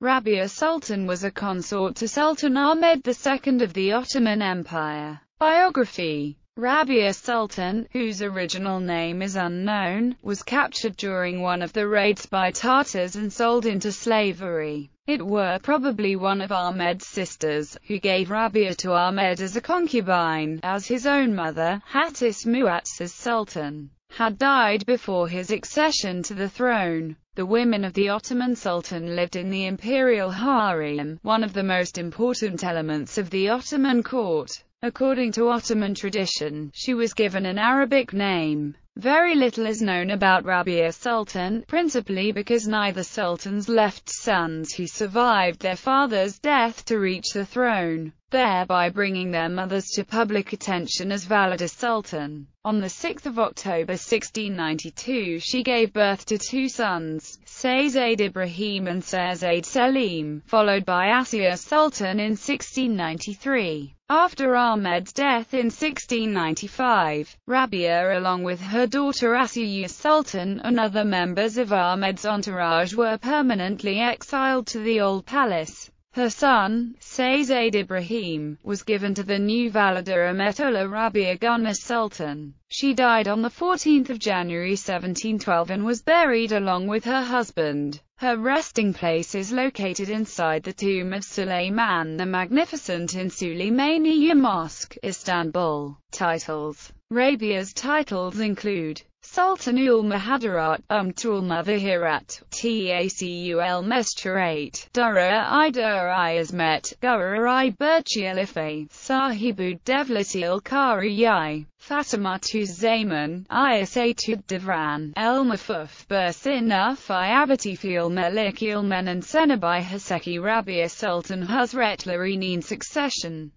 Rabia Sultan was a consort to Sultan Ahmed II of the Ottoman Empire. Biography Rabia Sultan, whose original name is unknown, was captured during one of the raids by Tartars and sold into slavery. It were probably one of Ahmed's sisters, who gave Rabia to Ahmed as a concubine, as his own mother, Hattis Muatz's sultan, had died before his accession to the throne. The women of the Ottoman Sultan lived in the imperial harem, one of the most important elements of the Ottoman court. According to Ottoman tradition, she was given an Arabic name. Very little is known about Rabia Sultan, principally because neither sultans left sons who survived their father's death to reach the throne thereby bringing their mothers to public attention as Valida Sultan. On 6 October 1692 she gave birth to two sons, Seyzaid Ibrahim and Seyzaid Selim, followed by Asir Sultan in 1693. After Ahmed's death in 1695, Rabia along with her daughter Asiya Sultan and other members of Ahmed's entourage were permanently exiled to the Old Palace. Her son, Sayzade Ibrahim, was given to the new Validar Ametullah Rabia Gunma Sultan. She died on 14 January 1712 and was buried along with her husband. Her resting place is located inside the tomb of Suleiman the Magnificent in Suleymaniye Mosque, Istanbul. Titles Rabia's titles include Sultanul Mahadarat, Umtul Muthahirat, Tacul Mesturat, Durra i Durra i Ismet, Gurra i Burchialife, Sahibud Devlatil Kariyai, Fatimatu Zaman, Isatud Devran, El Mafuf Bursin Ufai Abatifil Melikil Menan Senabai Haseki Rabia Sultan Huzret Larinin Succession